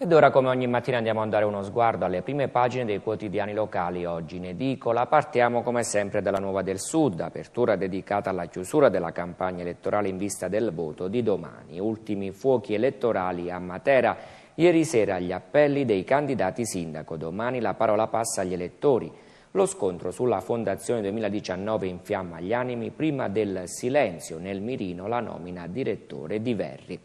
Ed ora come ogni mattina andiamo a dare uno sguardo alle prime pagine dei quotidiani locali oggi in edicola. Partiamo come sempre dalla Nuova del Sud, apertura dedicata alla chiusura della campagna elettorale in vista del voto di domani. Ultimi fuochi elettorali a Matera. Ieri sera gli appelli dei candidati sindaco, domani la parola passa agli elettori. Lo scontro sulla Fondazione 2019 infiamma gli animi prima del silenzio nel mirino la nomina direttore di Verri.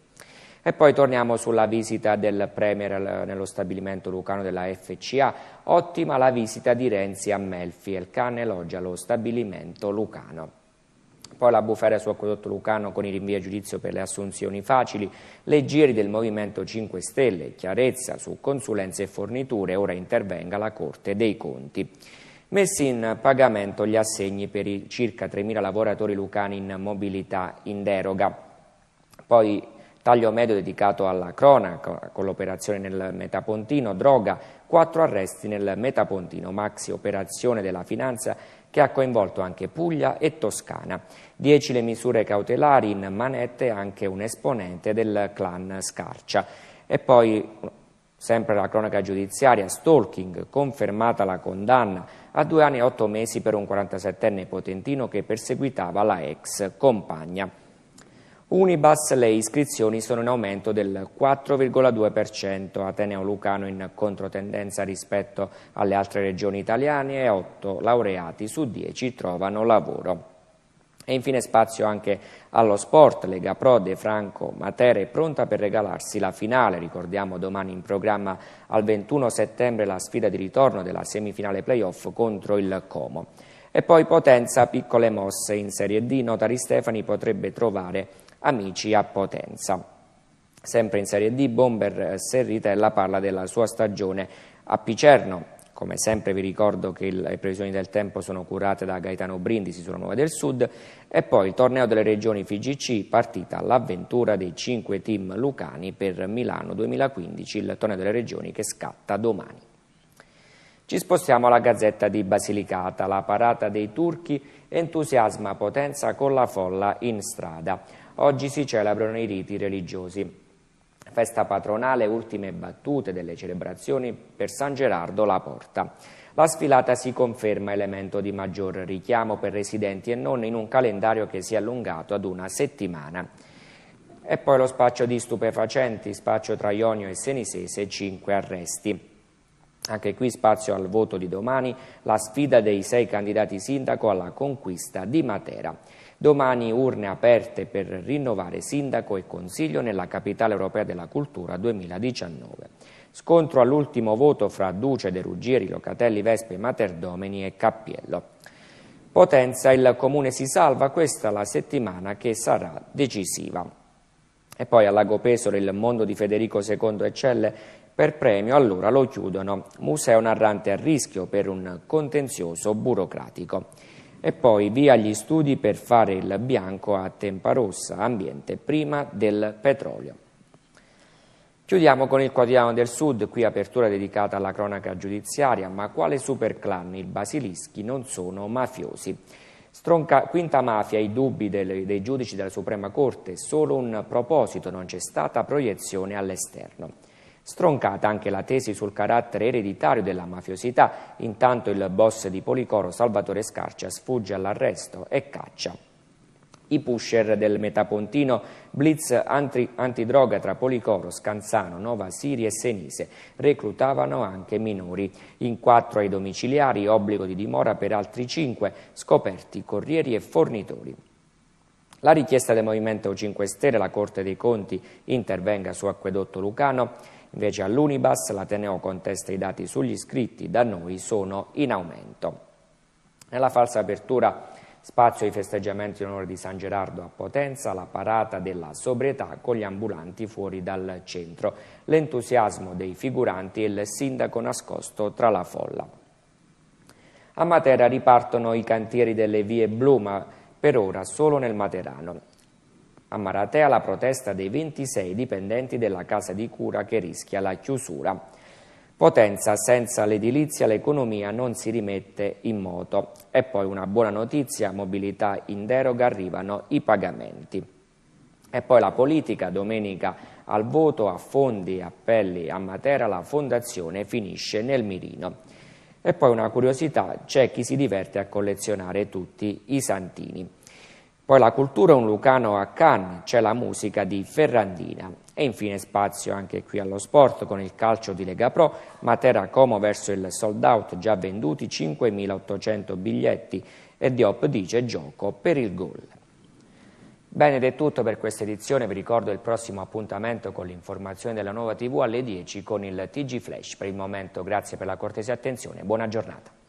E poi torniamo sulla visita del Premier nello stabilimento lucano della FCA. Ottima la visita di Renzi a Melfi e il cane elogia lo stabilimento lucano poi la bufera su Acquedotto Lucano con i rinvii a giudizio per le assunzioni facili, le giri del Movimento 5 Stelle, chiarezza su consulenze e forniture, ora intervenga la Corte dei Conti. Messi in pagamento gli assegni per i circa 3.000 lavoratori lucani in mobilità in deroga. Poi taglio medio dedicato alla cronaca, con l'operazione nel Metapontino, droga, quattro arresti nel Metapontino, maxi operazione della finanza che ha coinvolto anche Puglia e Toscana. Dieci le misure cautelari in manette anche un esponente del clan Scarcia. E poi, sempre la cronaca giudiziaria, stalking, confermata la condanna a due anni e otto mesi per un 47enne potentino che perseguitava la ex compagna. Unibus le iscrizioni sono in aumento del 4,2%, Ateneo Lucano in controtendenza rispetto alle altre regioni italiane e 8 laureati su 10 trovano lavoro. E infine spazio anche allo sport, Lega Pro De Franco Matera è pronta per regalarsi la finale, ricordiamo domani in programma al 21 settembre la sfida di ritorno della semifinale playoff contro il Como. E poi Potenza, piccole mosse in Serie D, Notari Stefani potrebbe trovare amici a Potenza. Sempre in Serie D, Bomber eh, Serritella parla della sua stagione a Picerno. Come sempre vi ricordo che le previsioni del tempo sono curate da Gaetano Brindisi sulla Nuova del Sud e poi il torneo delle regioni FIGC, partita l'avventura dei cinque team lucani per Milano 2015, il torneo delle regioni che scatta domani. Ci spostiamo alla Gazzetta di Basilicata, la parata dei turchi entusiasma Potenza con la folla in strada oggi si celebrano i riti religiosi. Festa patronale, ultime battute delle celebrazioni per San Gerardo la Porta. La sfilata si conferma elemento di maggior richiamo per residenti e non in un calendario che si è allungato ad una settimana. E poi lo spaccio di stupefacenti, spaccio tra Ionio e Senisese, 5 arresti. Anche qui spazio al voto di domani, la sfida dei sei candidati sindaco alla conquista di Matera. Domani urne aperte per rinnovare sindaco e consiglio nella capitale europea della cultura 2019. Scontro all'ultimo voto fra Duce, De Ruggieri, Locatelli, Vespe, Materdomeni e Cappiello. Potenza, il comune si salva, questa la settimana che sarà decisiva e poi a Lago Pesaro il mondo di Federico II eccelle per premio, allora lo chiudono, museo narrante a rischio per un contenzioso burocratico. E poi via gli studi per fare il bianco a tempa rossa, ambiente prima del petrolio. Chiudiamo con il quotidiano del Sud, qui apertura dedicata alla cronaca giudiziaria, ma quale superclan il Basilischi non sono mafiosi. Stronca, quinta mafia, i dubbi dei, dei giudici della Suprema Corte, solo un proposito, non c'è stata proiezione all'esterno. Stroncata anche la tesi sul carattere ereditario della mafiosità, intanto il boss di Policoro Salvatore Scarcia sfugge all'arresto e caccia i pusher del Metapontino, blitz anti, antidroga tra Policoro, Scanzano, Nova Siri e Senise, reclutavano anche minori. In quattro ai domiciliari, obbligo di dimora per altri cinque, scoperti corrieri e fornitori. La richiesta del Movimento 5 Stelle, la Corte dei Conti intervenga su Acquedotto Lucano, invece all'Unibas l'Ateneo contesta i dati sugli iscritti, da noi sono in aumento. Nella falsa apertura Spazio ai festeggiamenti in onore di San Gerardo a Potenza, la parata della sobrietà con gli ambulanti fuori dal centro, l'entusiasmo dei figuranti e il sindaco nascosto tra la folla. A Matera ripartono i cantieri delle vie blu, ma per ora solo nel Materano. A Maratea la protesta dei 26 dipendenti della casa di cura che rischia la chiusura. Potenza senza l'edilizia l'economia non si rimette in moto. E poi una buona notizia, mobilità in deroga, arrivano i pagamenti. E poi la politica, domenica al voto, a fondi, appelli a Matera, la fondazione finisce nel mirino. E poi una curiosità, c'è chi si diverte a collezionare tutti i santini. Poi la cultura un Lucano a Cannes, c'è la musica di Ferrandina. E infine spazio anche qui allo sport con il calcio di Lega Pro, Matera Como verso il sold out, già venduti 5.800 biglietti e Diop dice gioco per il gol. Bene ed è tutto per questa edizione, vi ricordo il prossimo appuntamento con l'informazione della nuova TV alle 10 con il TG Flash. Per il momento grazie per la cortese attenzione, buona giornata.